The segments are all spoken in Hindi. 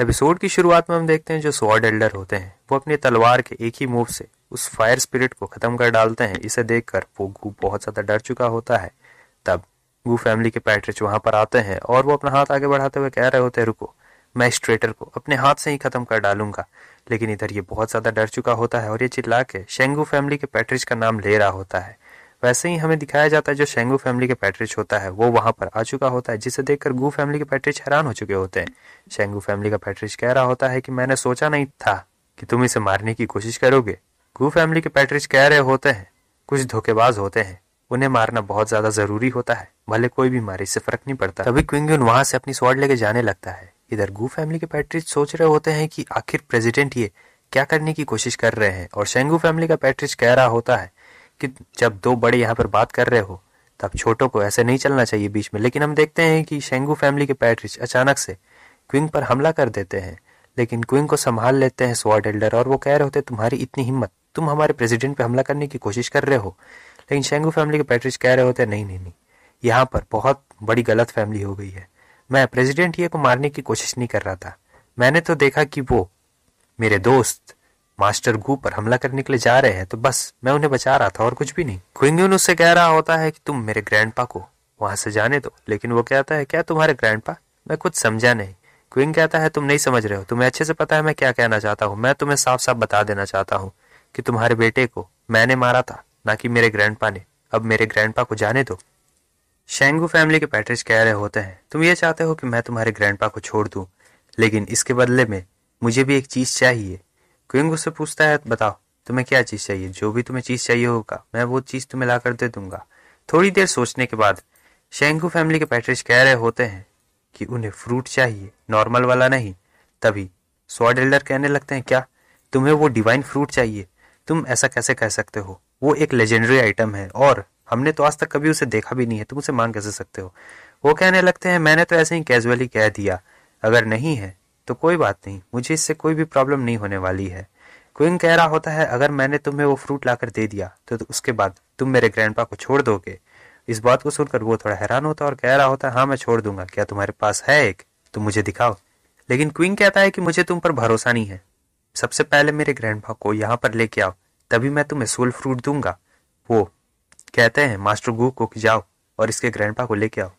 एपिसोड की शुरुआत में हम देखते हैं जो स्वॉर्ड एल्डर होते हैं वो अपनी तलवार के एक ही मूव से उस फायर स्पिरिट को ख़त्म कर डालते हैं इसे देखकर गु बहुत ज़्यादा डर चुका होता है तब गू फैमिली के पैट्रिच वहां पर आते हैं और वो अपना हाथ आगे बढ़ाते हुए कह रहे होते हैं रुको मैं स्ट्रेटर को अपने हाथ से ही ख़त्म कर डालूंगा लेकिन इधर ये बहुत ज़्यादा डर चुका होता है और ये चिल्ला के शेंगू फैमिली के पैट्रिच का नाम ले रहा होता है वैसे ही हमें दिखाया जाता है जो शेंगू फैमिली के पैट्रिच होता है वो वहां पर आ चुका होता है जिसे देखकर गु फैमिली के पैट्रिच हैरान हो चुके होते हैं शेंगू फैमिली का पैट्रिच कह रहा होता है कि मैंने सोचा नहीं था कि तुम इसे मारने की कोशिश करोगे गु फैमिली के पैट्रिच कह रहे होते हैं कुछ धोखेबाज होते हैं उन्हें मारना बहुत ज्यादा जरूरी होता है भले कोई भी मारे इससे फर्क नहीं पड़ता तभी क्विंगन वहां से अपनी स्वाड लेके जाने लगता है इधर गु फैमिली के पैट्रिच सोच रहे होते हैं कि आखिर प्रेसिडेंट ये क्या करने की कोशिश कर रहे हैं और शेंगू फैमिली का पैट्रिच कह रहा होता है कि जब दो बड़े यहाँ पर बात कर रहे हो तब छोटों को ऐसे नहीं चलना चाहिए बीच में लेकिन हम देखते हैं कि शेंगू फैमिली के पैट्रिच अचानक से क्विंग पर हमला कर देते हैं लेकिन क्विंग को संभाल लेते हैं स्वाड एल्डर और वो कह रहे होते तुम्हारी इतनी हिम्मत तुम हमारे प्रेसिडेंट पे हमला करने की कोशिश कर रहे हो लेकिन शेंगू फैमिली के पैट्रिच कह रहे होते नहीं नहीं नहीं यहाँ पर बहुत बड़ी गलत फैमिली हो गई है मैं प्रेसिडेंट ये को मारने की कोशिश नहीं कर रहा था मैंने तो देखा कि वो मेरे दोस्त मास्टर घू पर हमला करने के लिए जा रहे हैं तो बस मैं उन्हें बचा रहा था और कुछ भी नहीं क्विंग उससे कह रहा होता है कि तुम मेरे ग्रैंड को वहां से जाने दो लेकिन वो कहता है क्या तुम्हारे ग्रैंड मैं कुछ समझा नहीं क्विंग कहता है तुम नहीं समझ रहे हो तुम्हें अच्छे से पता है मैं क्या कहना चाहता हूँ मैं तुम्हें साफ साफ बता देना चाहता हूँ कि तुम्हारे बेटे को मैंने मारा था ना कि मेरे ग्रैंड ने अब मेरे ग्रैंड को जाने दो शेंगू फैमिली के पैट्रिज कह रहे होते हैं तुम ये चाहते हो कि मैं तुम्हारे ग्रैंड को छोड़ दू लेकिन इसके बदले में मुझे भी एक चीज़ चाहिए क्विंग उससे पूछता है बताओ तुम्हें क्या चीज़ चाहिए जो भी तुम्हें चीज़ चाहिए होगा मैं वो चीज़ तुम्हें ला कर दे दूंगा थोड़ी देर सोचने के बाद शेंगू फैमिली के पैट्रिश कह रहे होते हैं कि उन्हें फ्रूट चाहिए नॉर्मल वाला नहीं तभी स्वाड एल्डर कहने लगते हैं क्या तुम्हें वो डिवाइन फ्रूट चाहिए तुम ऐसा कैसे कह सकते हो वो एक लेजेंडरी आइटम है और हमने तो आज तक कभी उसे देखा भी नहीं है तुम उसे मांग कैसे सकते हो वो कहने लगते हैं मैंने तो ऐसे ही कैजुअली कह दिया अगर नहीं है तो कोई बात नहीं मुझे इससे कोई भी प्रॉब्लम नहीं होने वाली है क्विंग कह रहा होता है अगर मैंने तुम्हें वो फ्रूट लाकर दे दिया तो, तो उसके बाद तुम मेरे ग्रैंड को छोड़ दोगे इस बात को सुनकर वो थोड़ा हैरान होता और कह रहा होता है हाँ मैं छोड़ दूंगा क्या तुम्हारे पास है एक तुम मुझे दिखाओ लेकिन क्विंग कहता है कि मुझे तुम पर भरोसा नहीं है सबसे पहले मेरे ग्रैंड को यहाँ पर लेके आओ तभी मैं तुम्हें सोल फ्रूट दूंगा वो कहते हैं मास्टर गु को जाओ और इसके ग्रैंड को लेके आओ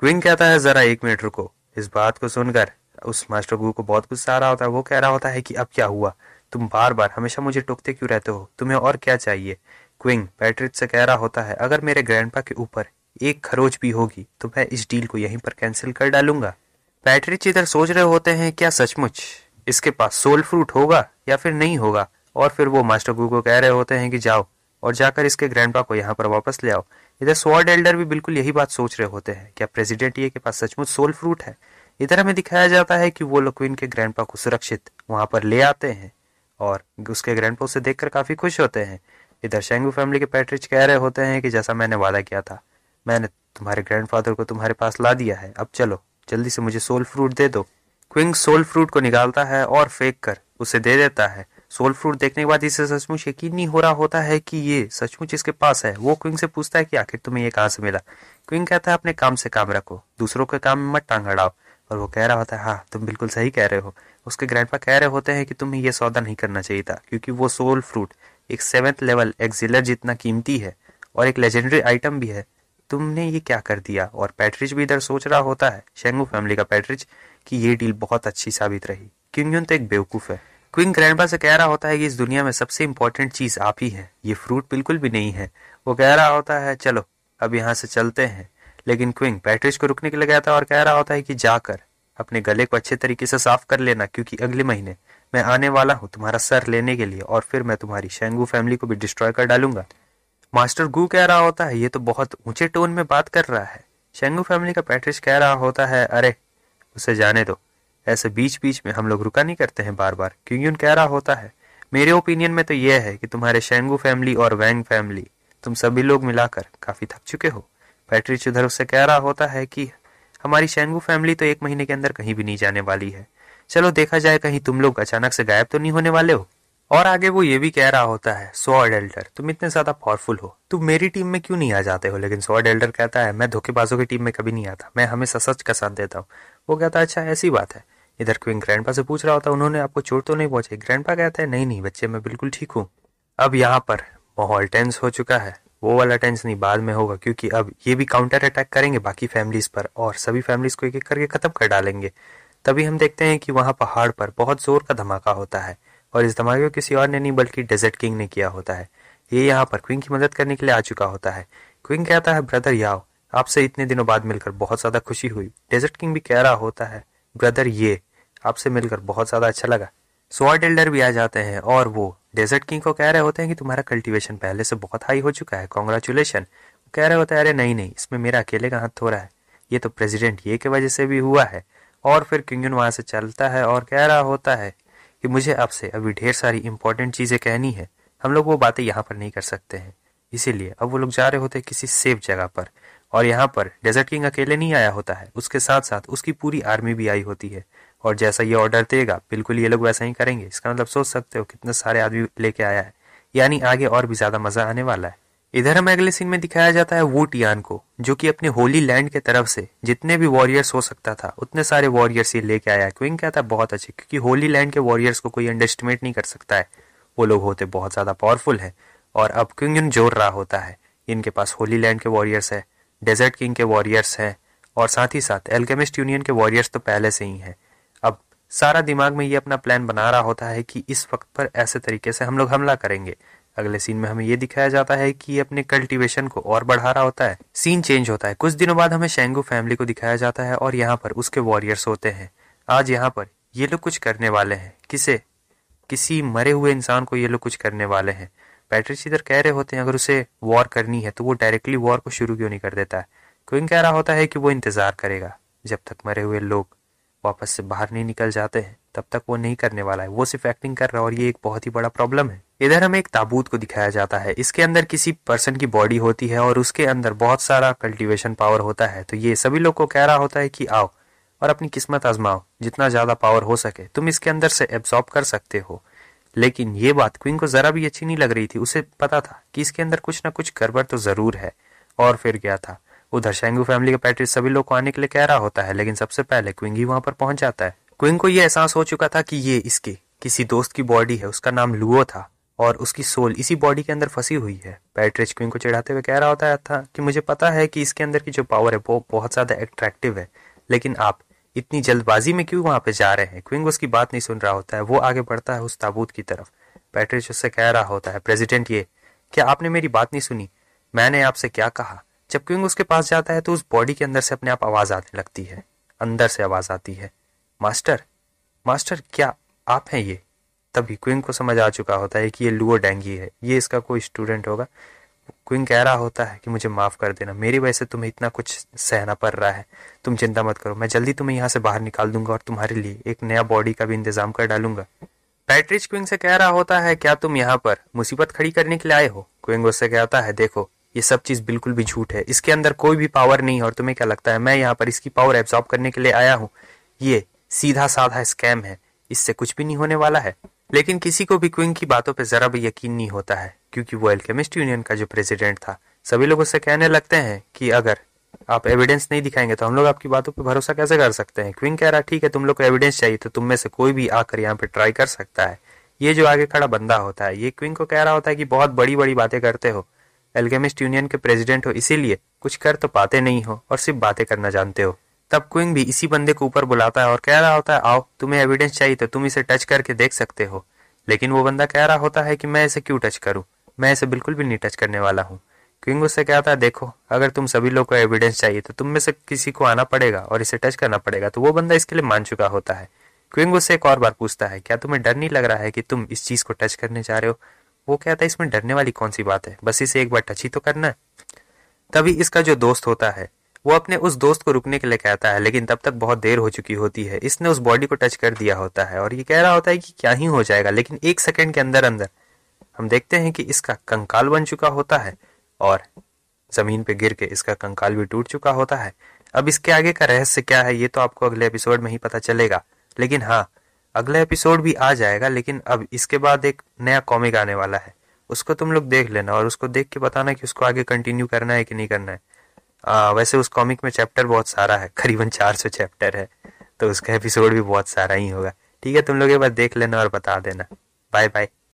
क्विंग कहता है जरा एक मिनट रुको इस बात को सुनकर उस मास्टर गुरु को बहुत गुस्सा आ रहा होता है वो कह रहा होता है कि अब क्या हुआ तुम बार बार हमेशा मुझे टोकते क्यों रहते हो तुम्हें और क्या चाहिए क्विंग पैट्रिक से कह रहा होता है अगर मेरे ग्रैंडपा के ऊपर एक खरोच भी होगी तो मैं इस डील को यहीं पर कैंसिल कर डालूंगा पैट्रिक इधर सोच रहे होते हैं क्या सचमुच इसके पास सोल फ्रूट होगा या फिर नहीं होगा और फिर वो मास्टर गुरु को कह रहे होते हैं कि जाओ और जाकर इसके ग्रैंडपा को यहाँ पर वापस ले आओ इधर स्वर्ड एल्डर भी बिल्कुल यही बात सोच रहे होते हैं क्या प्रेसिडेंट ये के पास सचमुच सोल फ्रूट है इधर हमें दिखाया जाता है कि वो लोग क्वीन के ग्रैंडपा को सुरक्षित वहां पर ले आते हैं और उसके ग्रैंडपा उसे देखकर काफी खुश होते हैं इधर शेंगू फैमिली के पैट्रिच कह रहे होते हैं कि जैसा मैंने वादा किया था मैंने तुम्हारे ग्रैंडफादर को तुम्हारे पास ला दिया है अब चलो जल्दी से मुझे सोल फ्रूट दे दो क्विंग सोल फ्रूट को निकालता है और फेंक कर उसे दे देता है सोल फ्रूट देखने के बाद इसे सचमुच यकीन नहीं हो रहा होता है कि ये सचमुच इसके पास है वो क्विंग से पूछता है कि आखिर तुम्हें ये कहाँ से मिला क्विंग कहता है अपने काम से काम रखो दूसरों के काम में मत टांग हड़ाओ और वो कह रहा होता है हाँ तुम बिल्कुल सही कह रहे हो उसके ग्रैंड कह रहे होते हैं कि तुम्हें यह सौदा नहीं करना चाहिए था क्योंकि वो सोल फ्रूट एक सेवेंथ लेवल एक्जिलर जितना कीमती है और एक लेजेंडरी आइटम भी है तुमने ये क्या कर दिया और पैट्रिज भी इधर सोच रहा होता है शेंगू फैमिली का पैट्रिज कि ये डील बहुत अच्छी साबित रही क्यों तो एक बेवकूफ़ है क्विंग ग्रैंडपा से कह रहा होता है कि इस दुनिया में सबसे इंपॉर्टेंट चीज़ आप ही है ये फ्रूट बिल्कुल भी नहीं है वो कह रहा होता है चलो अब यहाँ से चलते हैं लेकिन क्विंग पैट्रिज को रुकने के लिए गया था और कह रहा होता है कि जाकर अपने गले को अच्छे तरीके से साफ कर लेना क्योंकि अगले महीने मैं आने वाला हूँ तुम्हारा सर लेने के लिए और फिर मैं तुम्हारी शेंगू फैमिली को भी डिस्ट्रॉय कर डालूंगा मास्टर गु कह रहा होता है ये तो बहुत ऊंचे टोन में बात कर रहा है शेंगू फैमिली का पैट्रिज कह रहा होता है अरे उसे जाने दो ऐसे बीच बीच में हम लोग रुका नहीं करते हैं बार बार क्योंकि उन कह रहा होता है मेरे ओपिनियन में तो यह है कि तुम्हारे शेंगू फैमिली और वैंग फैमिली तुम सभी लोग मिलाकर काफी थक चुके हो पैट्रिच उधर उससे कह रहा होता है कि हमारी शेंगू फैमिली तो एक महीने के अंदर कहीं भी नहीं जाने वाली है चलो देखा जाए कहीं तुम लोग अचानक से गायब तो नहीं होने वाले हो और आगे वो ये भी कह रहा होता है स्वॉर्ड एल्डर तुम इतने ज्यादा पावरफुल हो तुम मेरी टीम में क्यों नहीं आ जाते हो लेकिन स्वॉर्ड एल्डर कहता है मैं धोखेबाजों की टीम में कभी नहीं आता मैं हमेशा सच का साथ देता हूँ वो कहता है अच्छा ऐसी बात है इधर क्विंग ग्रैंडपा से पूछ रहा होता उन्होंने आपको चोट तो नहीं ग्रैंड ग्रैंडपा कहता है नहीं नहीं बच्चे मैं बिल्कुल ठीक हूँ अब यहाँ पर माहौल टेंस हो चुका है वो वाला टेंस नहीं बाद में होगा क्योंकि अब ये भी काउंटर अटैक करेंगे बाकी फैमिलीज़ पर और सभी फैमिलीज़ को एक एक करके ख़त्म कर डालेंगे तभी हम देखते हैं कि वहाँ पहाड़ पर बहुत ज़ोर का धमाका होता है और इस धमाके को किसी और ने नहीं बल्कि डेजर्ट किंग ने किया होता है ये यहाँ पर क्विंग की मदद करने के लिए आ चुका होता है क्विंग कहता है ब्रदर याओ आपसे इतने दिनों बाद मिलकर बहुत ज़्यादा खुशी हुई डेजर्ट किंग भी कह रहा होता है ब्रदर ये आपसे मिलकर बहुत ज़्यादा अच्छा लगा स्वाट एल्डर भी आ जाते हैं और वो डेजर्ट किंग को कह रहे होते हैं कि तुम्हारा कल्टीवेशन पहले से बहुत हाई हो चुका है कॉन्ग्रेचुलेशन कह रहे होते हैं अरे नहीं नहीं इसमें मेरा अकेले का हाथ हो रहा है ये तो प्रेसिडेंट ये के वजह से भी हुआ है और फिर किंगन वहां से चलता है और कह रहा होता है कि मुझे आपसे अभी ढेर सारी इंपॉर्टेंट चीज़ें कहनी है हम लोग वो बातें यहाँ पर नहीं कर सकते हैं इसीलिए अब वो लोग जा रहे होते हैं किसी सेफ जगह पर और यहाँ पर डेजर्ट किंग अकेले नहीं आया होता है उसके साथ साथ उसकी पूरी आर्मी भी आई होती है और जैसा ये ऑर्डर देगा बिल्कुल ये लोग वैसा ही करेंगे इसका मतलब सोच सकते हो कितने सारे आदमी लेके आया है यानी आगे और भी ज्यादा मजा आने वाला है इधर हमें अगले सीन में दिखाया जाता है वो टियान को जो कि अपने होली लैंड के तरफ से जितने भी वॉरियर्स हो सकता था उतने सारे वॉरियर्स ये लेके आया है क्विंग कहता है बहुत अच्छे क्योंकि होली लैंड के वॉरियर्स को कोई अंडरस्टिमेट नहीं कर सकता है वो लोग होते बहुत ज्यादा पावरफुल है और अब क्विंग जोर रहा होता है इनके पास होली लैंड के वॉरियर्स है डेजर्ट किंग के वॉरियर्स हैं और साथ ही साथ एल्केमिस्ट यूनियन के वॉरियर्स तो पहले से ही हैं अब सारा दिमाग में ये अपना प्लान बना रहा होता है कि इस वक्त पर ऐसे तरीके से हम लोग हमला करेंगे अगले सीन में हमें ये दिखाया जाता है कि ये अपने कल्टीवेशन को और बढ़ा रहा होता है सीन चेंज होता है कुछ दिनों बाद हमें शेंगू फैमिली को दिखाया जाता है और यहाँ पर उसके वॉरियर्स होते हैं आज यहाँ पर ये लोग कुछ करने वाले हैं किसे किसी मरे हुए इंसान को ये लोग कुछ करने वाले हैं पैट्रिस इधर कह रहे होते हैं अगर उसे वॉर करनी है तो वो डायरेक्टली वॉर को शुरू क्यों नहीं कर देता है क्विंग कह रहा होता है कि वो इंतज़ार करेगा जब तक मरे हुए लोग वापस से बाहर नहीं निकल जाते हैं तब तक वो नहीं करने वाला है वो सिर्फ एक्टिंग कर रहा है और ये एक बहुत ही बड़ा प्रॉब्लम है इधर हमें एक ताबूत को दिखाया जाता है इसके अंदर किसी पर्सन की बॉडी होती है और उसके अंदर बहुत सारा कल्टीवेशन पावर होता है तो ये सभी लोग को कह रहा होता है कि आओ और अपनी किस्मत आजमाओ जितना ज्यादा पावर हो सके तुम इसके अंदर से एब्सॉर्ब कर सकते हो लेकिन ये बात क्वीन को जरा भी अच्छी नहीं लग रही थी उसे पता था कि इसके अंदर कुछ ना कुछ गड़बड़ तो जरूर है और फिर गया था उधर शेंगू फैमिली का पैट्रिस सभी लोग को आने के लिए कह रहा होता है लेकिन सबसे पहले क्विंग ही वहां पर पहुंच जाता है क्विंग को यह एहसास हो चुका था कि ये इसके किसी दोस्त की बॉडी है उसका नाम लुओ था और उसकी सोल इसी बॉडी के अंदर फंसी हुई है पैट्रिज क्विंग को चिढ़ाते हुए कह रहा होता था कि मुझे पता है कि इसके अंदर की जो पावर है वो बहुत ज़्यादा एट्रैक्टिव है लेकिन आप इतनी जल्दबाजी में क्यों वहां पे जा रहे हैं क्विंग उसकी बात नहीं सुन रहा होता है वो आगे बढ़ता है उस ताबूत की तरफ पैट्रिश उससे कह रहा होता है प्रेसिडेंट ये क्या आपने मेरी बात नहीं सुनी मैंने आपसे क्या कहा जब क्विंग उसके पास जाता है तो उस बॉडी के अंदर से अपने आप आवाज आने लगती है अंदर से आवाज आती है मास्टर मास्टर क्या आप हैं ये तभी क्विंग को समझ आ चुका होता है कि ये लुओ डेंगी है ये इसका कोई स्टूडेंट होगा क्वीन कह रहा होता है कि मुझे माफ़ कर देना मेरी वजह से तुम्हें इतना कुछ सहना पड़ रहा है तुम चिंता मत करो मैं जल्दी तुम्हें यहाँ से बाहर निकाल दूंगा और तुम्हारे लिए एक नया बॉडी का भी इंतजाम कर डालूंगा पैट्रिज क्विंग से कह रहा होता है क्या तुम यहाँ पर मुसीबत खड़ी करने के लिए आए हो क्विंग उससे कहता है देखो ये सब चीज बिल्कुल भी झूठ है इसके अंदर कोई भी पावर नहीं है और तुम्हें क्या लगता है मैं यहाँ पर इसकी पावर एब्सॉर्ब करने के लिए आया हूँ ये सीधा साधा स्कैम है इससे कुछ भी नहीं होने वाला है लेकिन किसी को भी क्विंग की बातों पर जरा भी यकीन नहीं होता है क्योंकि वो एल्केमिस्ट यूनियन का जो प्रेसिडेंट था सभी लोग उससे कहने लगते हैं कि अगर आप एविडेंस नहीं दिखाएंगे तो हम लोग आपकी बातों पर भरोसा कैसे कर सकते हैं क्विंग कह रहा ठीक है तुम लोग को एविडेंस चाहिए तो तुम में से कोई भी आकर यहाँ पे ट्राई कर सकता है ये जो आगे खड़ा बंदा होता है ये क्विंग को कह रहा होता है कि बहुत बड़ी बड़ी बातें करते हो एल्केमिस्ट यूनियन के प्रेसिडेंट हो इसीलिए कुछ कर तो पाते नहीं हो और सिर्फ बातें करना जानते हो तब क्विंग भी इसी बंदे को ऊपर बुलाता है और कह रहा होता है आओ तुम्हें एविडेंस चाहिए तो तुम इसे टच करके देख सकते हो लेकिन वो बंदा कह रहा होता है कि मैं इसे क्यों टच करूं मैं इसे बिल्कुल भी नहीं टच करने वाला हूँ किंग उससे कहता है देखो अगर तुम सभी लोग को एविडेंस चाहिए तो तुम में से किसी को आना पड़ेगा और इसे टच करना पड़ेगा तो वो बंदा इसके लिए मान चुका होता है क्विंग उससे एक और बार पूछता है क्या तुम्हें डर नहीं लग रहा है कि तुम इस चीज को टच करने जा रहे हो वो कहता है इसमें डरने वाली कौन सी बात है बस इसे एक बार टच ही तो करना है तभी इसका जो दोस्त होता है वो अपने उस दोस्त को रुकने के लिए कहता है लेकिन तब तक बहुत देर हो चुकी होती है इसने उस बॉडी को टच कर दिया होता है और ये कह रहा होता है कि क्या ही हो जाएगा लेकिन एक सेकेंड के अंदर अंदर हम देखते हैं कि इसका कंकाल बन चुका होता है और जमीन पे गिर के इसका कंकाल भी टूट चुका होता है अब इसके आगे का रहस्य क्या है ये तो आपको अगले एपिसोड में ही पता चलेगा लेकिन हाँ अगला एपिसोड भी आ जाएगा लेकिन अब इसके बाद एक नया कॉमिक आने वाला है उसको तुम लोग देख लेना और उसको देख के बताना कि उसको आगे कंटिन्यू करना है कि नहीं करना है आ, वैसे उस कॉमिक में चैप्टर बहुत सारा है करीबन चार सौ चैप्टर है तो उसका एपिसोड भी बहुत सारा ही होगा ठीक है तुम लोग एक बार देख लेना और बता देना बाय बाय